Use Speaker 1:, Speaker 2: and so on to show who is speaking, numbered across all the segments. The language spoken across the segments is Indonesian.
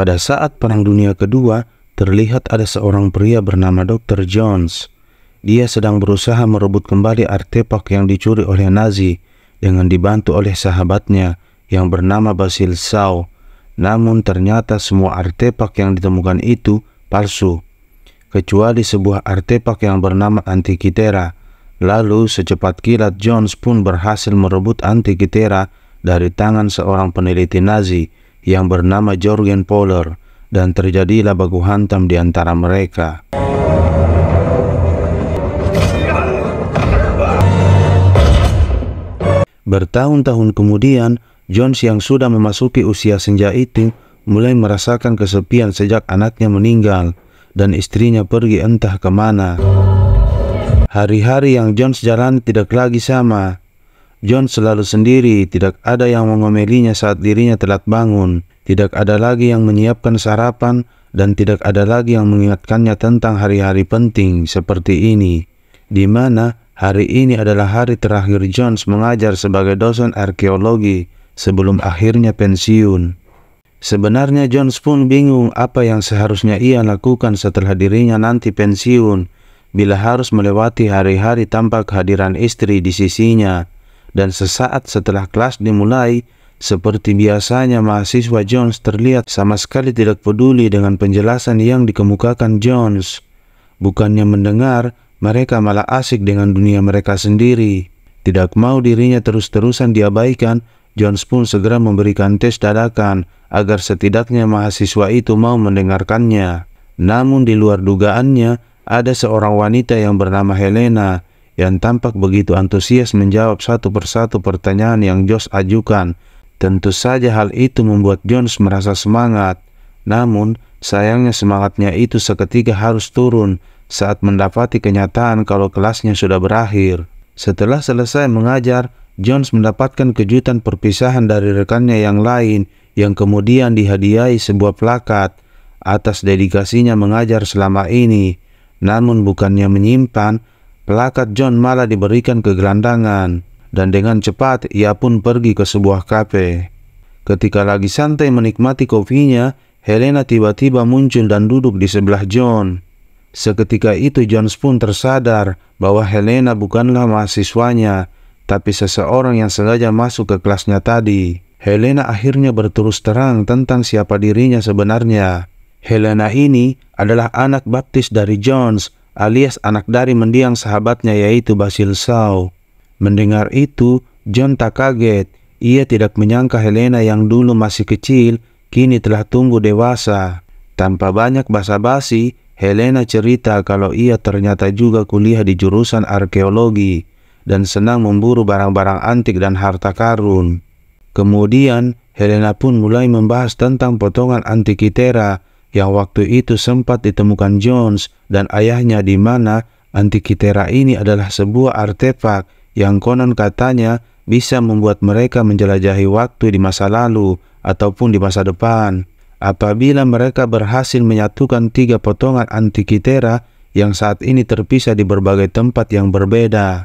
Speaker 1: Pada saat Perang Dunia Kedua, terlihat ada seorang pria bernama Dr. Jones. Dia sedang berusaha merebut kembali artefak yang dicuri oleh Nazi dengan dibantu oleh sahabatnya yang bernama Basil Shaw. Namun ternyata semua artefak yang ditemukan itu palsu, kecuali sebuah artefak yang bernama Antikitera. Lalu secepat kilat Jones pun berhasil merebut Antikitera dari tangan seorang peneliti Nazi yang bernama Jorgen Poller dan terjadilah baku hantam di antara mereka. Bertahun-tahun kemudian, Jones yang sudah memasuki usia senja itu mulai merasakan kesepian sejak anaknya meninggal dan istrinya pergi entah kemana. Hari-hari yang Jones jalan tidak lagi sama. John selalu sendiri, tidak ada yang mengomelinya saat dirinya telat bangun tidak ada lagi yang menyiapkan sarapan dan tidak ada lagi yang mengingatkannya tentang hari-hari penting seperti ini, di mana hari ini adalah hari terakhir Jones mengajar sebagai dosen arkeologi sebelum akhirnya pensiun. Sebenarnya Jones pun bingung apa yang seharusnya ia lakukan setelah dirinya nanti pensiun bila harus melewati hari-hari tanpa kehadiran istri di sisinya. Dan sesaat setelah kelas dimulai, seperti biasanya mahasiswa Jones terlihat sama sekali tidak peduli dengan penjelasan yang dikemukakan Jones. Bukannya mendengar, mereka malah asik dengan dunia mereka sendiri. Tidak mau dirinya terus-terusan diabaikan, Jones pun segera memberikan tes dadakan agar setidaknya mahasiswa itu mau mendengarkannya. Namun di luar dugaannya, ada seorang wanita yang bernama Helena yang tampak begitu antusias menjawab satu persatu pertanyaan yang Josh ajukan Tentu saja hal itu membuat Jones merasa semangat. Namun, sayangnya semangatnya itu seketika harus turun saat mendapati kenyataan kalau kelasnya sudah berakhir. Setelah selesai mengajar, Jones mendapatkan kejutan perpisahan dari rekannya yang lain yang kemudian dihadiahi sebuah plakat atas dedikasinya mengajar selama ini. Namun bukannya menyimpan, plakat John malah diberikan ke gelandangan. Dan dengan cepat ia pun pergi ke sebuah kafe. Ketika lagi santai menikmati kopinya, Helena tiba-tiba muncul dan duduk di sebelah John. Seketika itu Jones pun tersadar bahwa Helena bukanlah mahasiswanya, tapi seseorang yang sengaja masuk ke kelasnya tadi. Helena akhirnya berterus terang tentang siapa dirinya sebenarnya. Helena ini adalah anak baptis dari Jones alias anak dari mendiang sahabatnya yaitu Basil Shaw. Mendengar itu, John tak kaget. Ia tidak menyangka Helena yang dulu masih kecil, kini telah tumbuh dewasa. Tanpa banyak basa-basi, Helena cerita kalau ia ternyata juga kuliah di jurusan arkeologi dan senang memburu barang-barang antik dan harta karun. Kemudian, Helena pun mulai membahas tentang potongan Antikitera yang waktu itu sempat ditemukan Jones dan ayahnya di mana Antikitera ini adalah sebuah artefak yang konon katanya bisa membuat mereka menjelajahi waktu di masa lalu ataupun di masa depan. Apabila mereka berhasil menyatukan tiga potongan antikitera yang saat ini terpisah di berbagai tempat yang berbeda.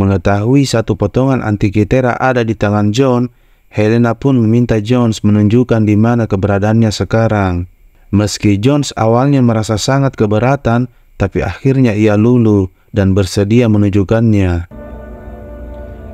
Speaker 1: Mengetahui satu potongan antikitera ada di tangan John, Helena pun meminta Jones menunjukkan di mana keberadaannya sekarang. Meski Jones awalnya merasa sangat keberatan, tapi akhirnya ia lulu dan bersedia menunjukkannya.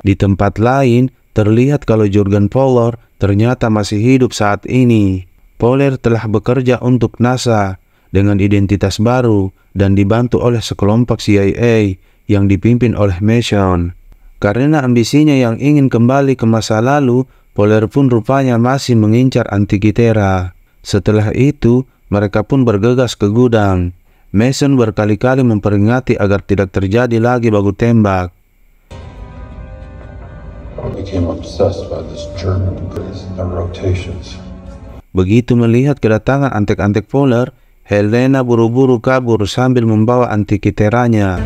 Speaker 1: Di tempat lain, terlihat kalau Jurgen Poller ternyata masih hidup saat ini. Poller telah bekerja untuk NASA dengan identitas baru dan dibantu oleh sekelompok CIA yang dipimpin oleh Mason. Karena ambisinya yang ingin kembali ke masa lalu, Poler pun rupanya masih mengincar Antikitera. Setelah itu, mereka pun bergegas ke gudang. Mason berkali-kali memperingati agar tidak terjadi lagi baku tembak. Begitu melihat kedatangan antek-antek Fowler, Helena buru-buru kabur sambil membawa antikiteranya.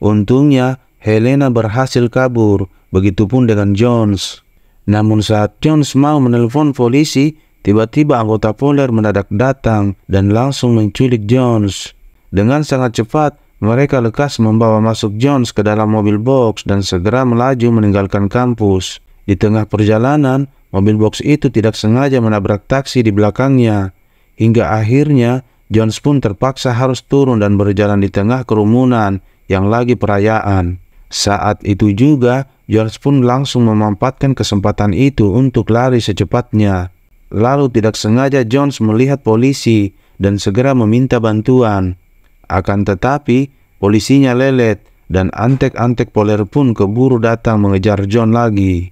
Speaker 1: Untungnya, Helena berhasil kabur, begitupun dengan Jones. Namun saat Jones mau menelpon polisi, tiba-tiba anggota Fowler mendadak datang dan langsung menculik Jones. Dengan sangat cepat, mereka lekas membawa masuk Jones ke dalam mobil box dan segera melaju meninggalkan kampus. Di tengah perjalanan, mobil box itu tidak sengaja menabrak taksi di belakangnya. Hingga akhirnya, Jones pun terpaksa harus turun dan berjalan di tengah kerumunan yang lagi perayaan. Saat itu juga, Jones pun langsung memanfaatkan kesempatan itu untuk lari secepatnya. Lalu tidak sengaja Jones melihat polisi dan segera meminta bantuan. Akan tetapi, polisinya lelet dan antek-antek poler pun keburu datang mengejar John lagi.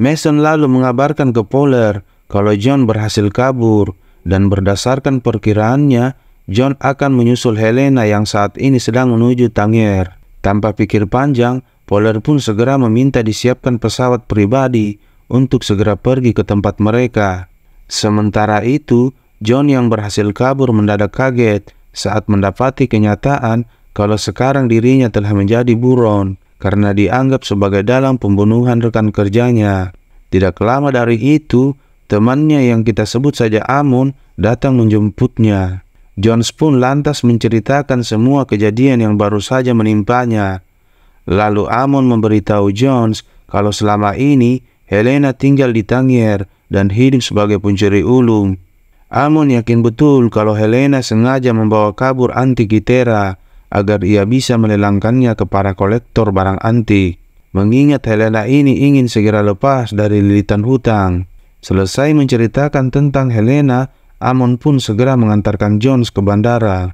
Speaker 1: Mason lalu mengabarkan ke Poler kalau John berhasil kabur dan berdasarkan perkiraannya, John akan menyusul Helena yang saat ini sedang menuju Tangier. Tanpa pikir panjang, Poler pun segera meminta disiapkan pesawat pribadi untuk segera pergi ke tempat mereka. Sementara itu, John yang berhasil kabur mendadak kaget saat mendapati kenyataan kalau sekarang dirinya telah menjadi buron karena dianggap sebagai dalam pembunuhan rekan kerjanya. Tidak lama dari itu, temannya yang kita sebut saja Amun datang menjemputnya. Jones pun lantas menceritakan semua kejadian yang baru saja menimpanya. Lalu Amon memberitahu Jones kalau selama ini Helena tinggal di Tangier dan hidup sebagai pencuri ulung. Amon yakin betul kalau Helena sengaja membawa kabur antikitera agar ia bisa melelangkannya ke para kolektor barang antik. Mengingat Helena ini ingin segera lepas dari lilitan hutang. Selesai menceritakan tentang Helena, Amon pun segera mengantarkan Jones ke bandara.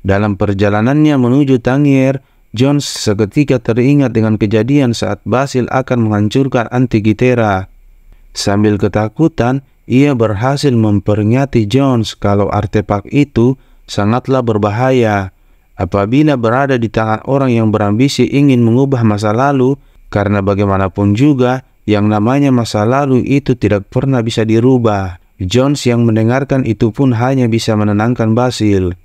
Speaker 1: Dalam perjalanannya menuju Tangier, Jones seketika teringat dengan kejadian saat Basil akan menghancurkan Antigitera. Sambil ketakutan, ia berhasil memperingati Jones kalau artefak itu sangatlah berbahaya. Apabila berada di tangan orang yang berambisi ingin mengubah masa lalu, karena bagaimanapun juga, yang namanya masa lalu itu tidak pernah bisa dirubah. Jones yang mendengarkan itu pun hanya bisa menenangkan Basil.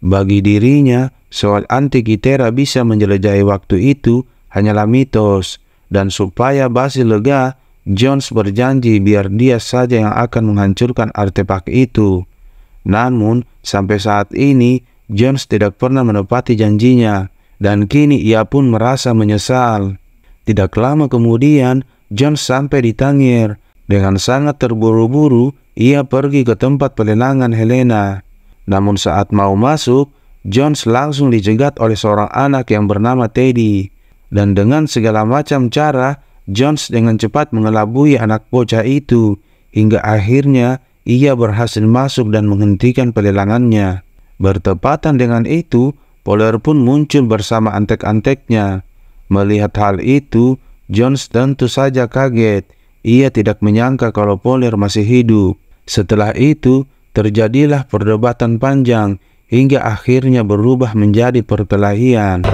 Speaker 1: Bagi dirinya, soal Antikitera bisa menjelajahi waktu itu hanyalah mitos, dan supaya Basil lega, Jones berjanji biar dia saja yang akan menghancurkan artefak itu. Namun, sampai saat ini, Jones tidak pernah menepati janjinya, dan kini ia pun merasa menyesal. Tidak lama kemudian, Jones sampai di Tangier. Dengan sangat terburu-buru, ia pergi ke tempat pelelangan Helena. Namun saat mau masuk, Jones langsung dijegat oleh seorang anak yang bernama Teddy. Dan dengan segala macam cara, Jones dengan cepat mengelabui anak bocah itu hingga akhirnya ia berhasil masuk dan menghentikan pelelangannya. Bertepatan dengan itu, Polar pun muncul bersama antek-anteknya. Melihat hal itu, Jones tentu saja kaget. Ia tidak menyangka kalau Polar masih hidup. Setelah itu, terjadilah perdebatan panjang hingga akhirnya berubah menjadi perkelahian.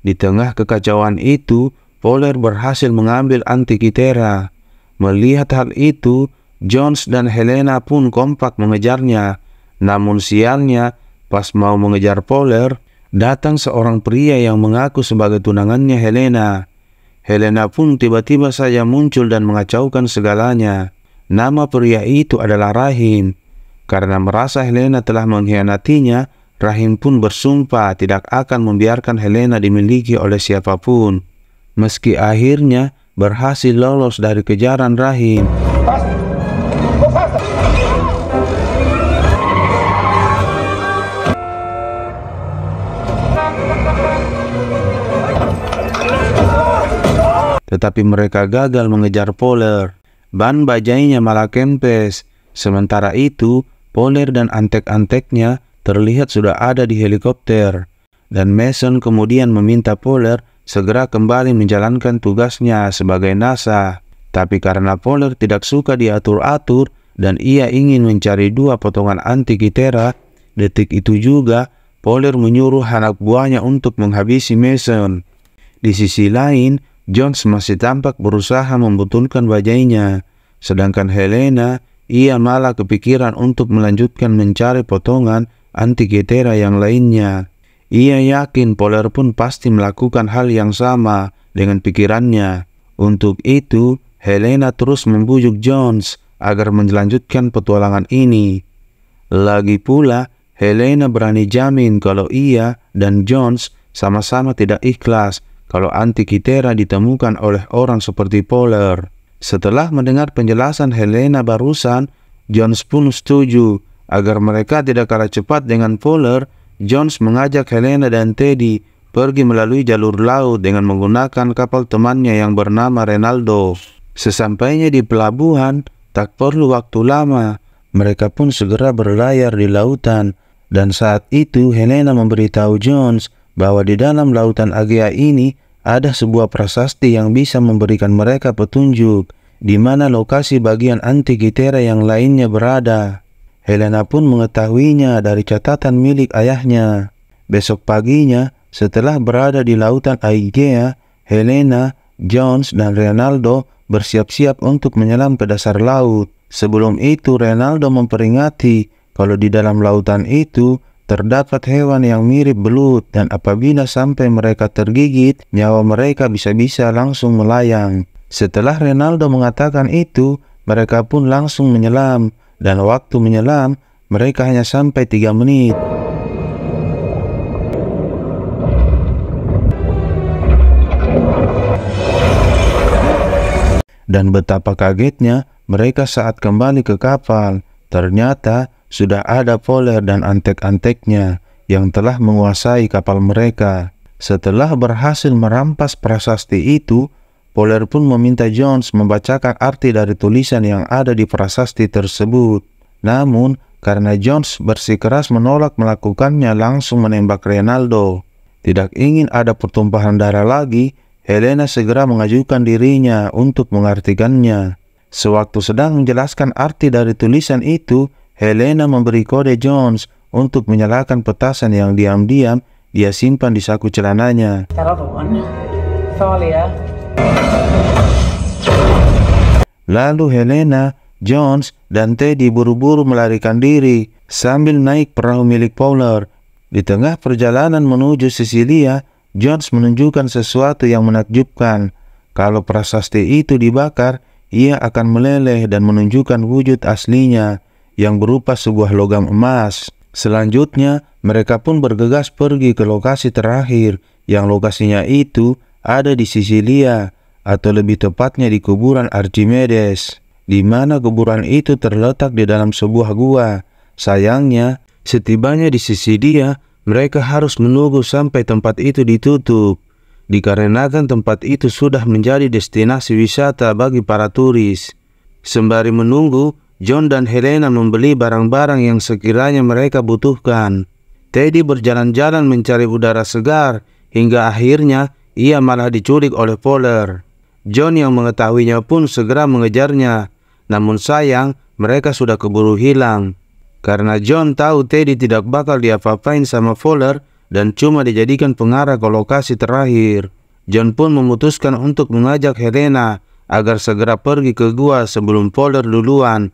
Speaker 1: Di tengah kekacauan itu, Fowler berhasil mengambil Antikitera. Melihat hal itu, Jones dan Helena pun kompak mengejarnya. Namun sialnya, pas mau mengejar Fowler, datang seorang pria yang mengaku sebagai tunangannya Helena. Helena pun tiba-tiba saja muncul dan mengacaukan segalanya. Nama pria itu adalah Rahim. Karena merasa Helena telah mengkhianatinya, Rahim pun bersumpah tidak akan membiarkan Helena dimiliki oleh siapapun. Meski akhirnya berhasil lolos dari kejaran Rahim, Tetapi mereka gagal mengejar Poler. Ban bajainya malah kempes. Sementara itu, Poler dan antek-anteknya terlihat sudah ada di helikopter. Dan Mason kemudian meminta Poler segera kembali menjalankan tugasnya sebagai NASA. Tapi karena Poler tidak suka diatur-atur dan ia ingin mencari dua potongan antikitera, detik itu juga Poler menyuruh anak buahnya untuk menghabisi Mason. Di sisi lain, Jones masih tampak berusaha membutuhkan wajahnya, sedangkan Helena ia malah kepikiran untuk melanjutkan mencari potongan antiketera yang lainnya. Ia yakin Poler pun pasti melakukan hal yang sama dengan pikirannya. Untuk itu, Helena terus membujuk Jones agar melanjutkan petualangan ini. Lagi pula, Helena berani jamin kalau ia dan Jones sama-sama tidak ikhlas kalau Antikitera ditemukan oleh orang seperti Poler. Setelah mendengar penjelasan Helena barusan, Jones pun setuju agar mereka tidak kalah cepat dengan Poler. Jones mengajak Helena dan Teddy pergi melalui jalur laut dengan menggunakan kapal temannya yang bernama Renaldo. Sesampainya di pelabuhan, tak perlu waktu lama. Mereka pun segera berlayar di lautan dan saat itu Helena memberitahu Jones bahwa di dalam lautan Agea ini ada sebuah prasasti yang bisa memberikan mereka petunjuk di mana lokasi bagian Antigitera yang lainnya berada. Helena pun mengetahuinya dari catatan milik ayahnya. Besok paginya, setelah berada di lautan Aegea, Helena, Jones, dan Ronaldo bersiap-siap untuk menyelam ke dasar laut. Sebelum itu, Ronaldo memperingati kalau di dalam lautan itu Terdapat hewan yang mirip belut dan apabila sampai mereka tergigit, nyawa mereka bisa-bisa langsung melayang. Setelah Ronaldo mengatakan itu, mereka pun langsung menyelam dan waktu menyelam mereka hanya sampai 3 menit. Dan betapa kagetnya mereka saat kembali ke kapal. Ternyata sudah ada poler dan antek-anteknya yang telah menguasai kapal mereka. Setelah berhasil merampas prasasti itu, Poler pun meminta Jones membacakan arti dari tulisan yang ada di prasasti tersebut. Namun, karena Jones bersikeras menolak melakukannya langsung menembak Renaldo. Tidak ingin ada pertumpahan darah lagi, Helena segera mengajukan dirinya untuk mengartikannya. Sewaktu sedang menjelaskan arti dari tulisan itu, Helena memberi kode Jones untuk menyalakan petasan yang diam-diam dia simpan di saku celananya. Ya. Lalu Helena, Jones, dan Teddy buru-buru melarikan diri sambil naik perahu milik Fowler. Di tengah perjalanan menuju Sicilia, Jones menunjukkan sesuatu yang menakjubkan. Kalau prasasti itu dibakar, ia akan meleleh dan menunjukkan wujud aslinya yang berupa sebuah logam emas. Selanjutnya, mereka pun bergegas pergi ke lokasi terakhir yang lokasinya itu ada di Sisilia atau lebih tepatnya di kuburan Archimedes di mana kuburan itu terletak di dalam sebuah gua. Sayangnya, setibanya di sisi mereka harus menunggu sampai tempat itu ditutup dikarenakan tempat itu sudah menjadi destinasi wisata bagi para turis. Sembari menunggu, John dan Helena membeli barang-barang yang sekiranya mereka butuhkan. Teddy berjalan-jalan mencari udara segar hingga akhirnya ia malah diculik oleh Fowler. John yang mengetahuinya pun segera mengejarnya. Namun sayang, mereka sudah keburu hilang. Karena John tahu Teddy tidak bakal diapa-apain sama Fowler dan cuma dijadikan pengarah ke lokasi terakhir. John pun memutuskan untuk mengajak Helena agar segera pergi ke gua sebelum Fowler duluan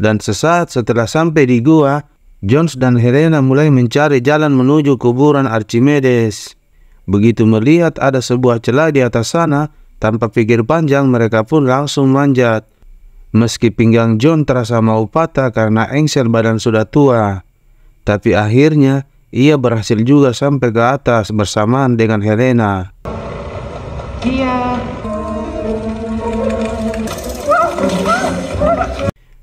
Speaker 1: dan sesaat setelah sampai di gua, Jones dan Helena mulai mencari jalan menuju kuburan Archimedes. Begitu melihat ada sebuah celah di atas sana, tanpa pikir panjang mereka pun langsung manjat. Meski pinggang John terasa mau patah karena engsel badan sudah tua, tapi akhirnya ia berhasil juga sampai ke atas bersamaan dengan Helena. Iya.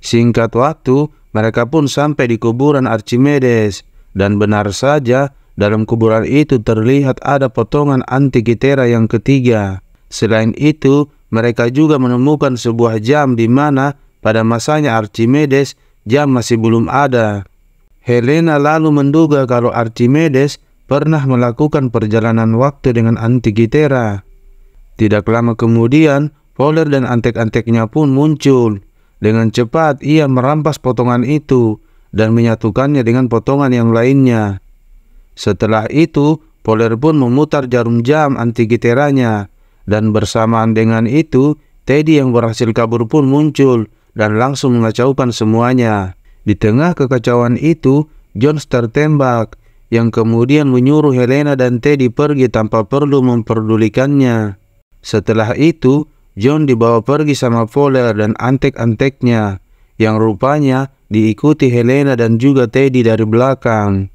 Speaker 1: Singkat waktu, mereka pun sampai di kuburan Archimedes. Dan benar saja, dalam kuburan itu terlihat ada potongan Antikitera yang ketiga. Selain itu, mereka juga menemukan sebuah jam di mana pada masanya Archimedes jam masih belum ada. Helena lalu menduga kalau Archimedes pernah melakukan perjalanan waktu dengan Antikitera. Tidak lama kemudian, Fowler dan antek-anteknya pun muncul. Dengan cepat ia merampas potongan itu dan menyatukannya dengan potongan yang lainnya. Setelah itu, Poler pun memutar jarum jam anti giteranya dan bersamaan dengan itu, Teddy yang berhasil kabur pun muncul dan langsung mengacaukan semuanya. Di tengah kekacauan itu, Jones tertembak yang kemudian menyuruh Helena dan Teddy pergi tanpa perlu memperdulikannya. Setelah itu, John dibawa pergi sama Fowler dan antek-anteknya yang rupanya diikuti Helena dan juga Teddy dari belakang.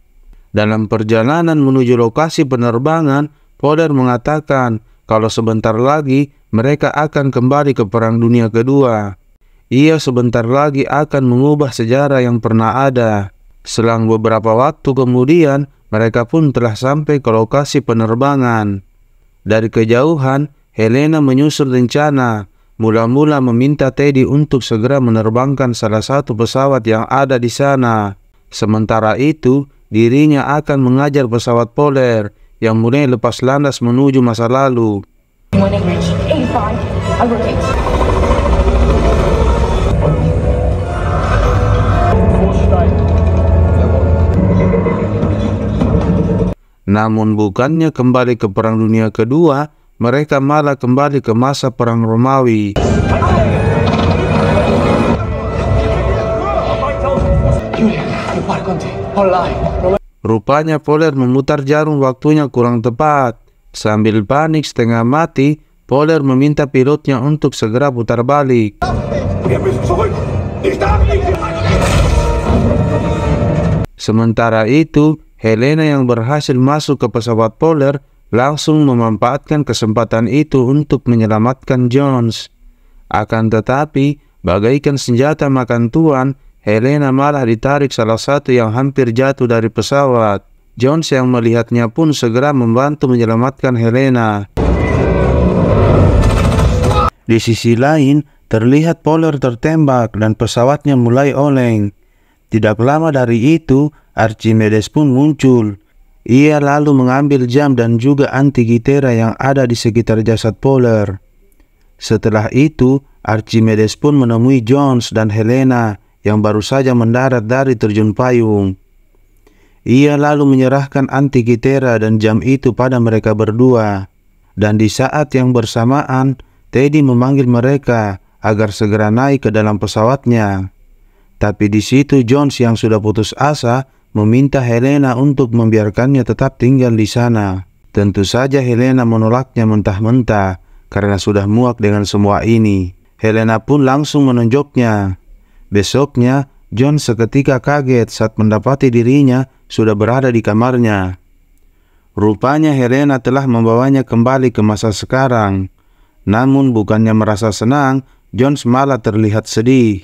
Speaker 1: Dalam perjalanan menuju lokasi penerbangan, Fowler mengatakan kalau sebentar lagi mereka akan kembali ke Perang Dunia Kedua. Ia sebentar lagi akan mengubah sejarah yang pernah ada. Selang beberapa waktu kemudian, mereka pun telah sampai ke lokasi penerbangan. Dari kejauhan, Helena menyusul rencana, mula-mula meminta Teddy untuk segera menerbangkan salah satu pesawat yang ada di sana. Sementara itu, dirinya akan mengajar pesawat poler yang mulai lepas landas menuju masa lalu. Namun bukannya kembali ke Perang Dunia Kedua, mereka malah kembali ke masa Perang Romawi. Rupanya Poler memutar jarum waktunya kurang tepat. Sambil panik setengah mati, Poler meminta pilotnya untuk segera putar balik. Sementara itu, Helena yang berhasil masuk ke pesawat Poler langsung memanfaatkan kesempatan itu untuk menyelamatkan Jones. Akan tetapi, bagaikan senjata makan tuan, Helena malah ditarik salah satu yang hampir jatuh dari pesawat. Jones yang melihatnya pun segera membantu menyelamatkan Helena. Di sisi lain, terlihat polar tertembak dan pesawatnya mulai oleng. Tidak lama dari itu, Archimedes pun muncul. Ia lalu mengambil jam dan juga anti yang ada di sekitar jasad Polar. Setelah itu, Archimedes pun menemui Jones dan Helena yang baru saja mendarat dari terjun payung. Ia lalu menyerahkan anti dan jam itu pada mereka berdua. Dan di saat yang bersamaan, Teddy memanggil mereka agar segera naik ke dalam pesawatnya. Tapi di situ Jones yang sudah putus asa meminta Helena untuk membiarkannya tetap tinggal di sana. Tentu saja Helena menolaknya mentah-mentah karena sudah muak dengan semua ini. Helena pun langsung menunjuknya. Besoknya, John seketika kaget saat mendapati dirinya sudah berada di kamarnya. Rupanya Helena telah membawanya kembali ke masa sekarang. Namun bukannya merasa senang, John malah terlihat sedih.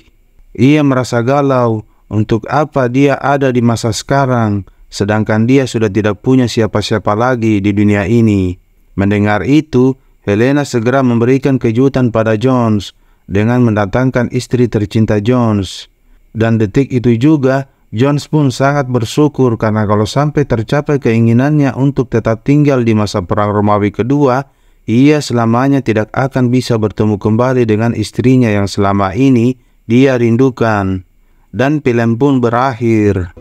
Speaker 1: Ia merasa galau untuk apa dia ada di masa sekarang, sedangkan dia sudah tidak punya siapa-siapa lagi di dunia ini? Mendengar itu, Helena segera memberikan kejutan pada Jones dengan mendatangkan istri tercinta Jones. Dan detik itu juga, Jones pun sangat bersyukur karena kalau sampai tercapai keinginannya untuk tetap tinggal di masa Perang Romawi kedua, ia selamanya tidak akan bisa bertemu kembali dengan istrinya yang selama ini dia rindukan dan film pun berakhir.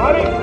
Speaker 1: Mari.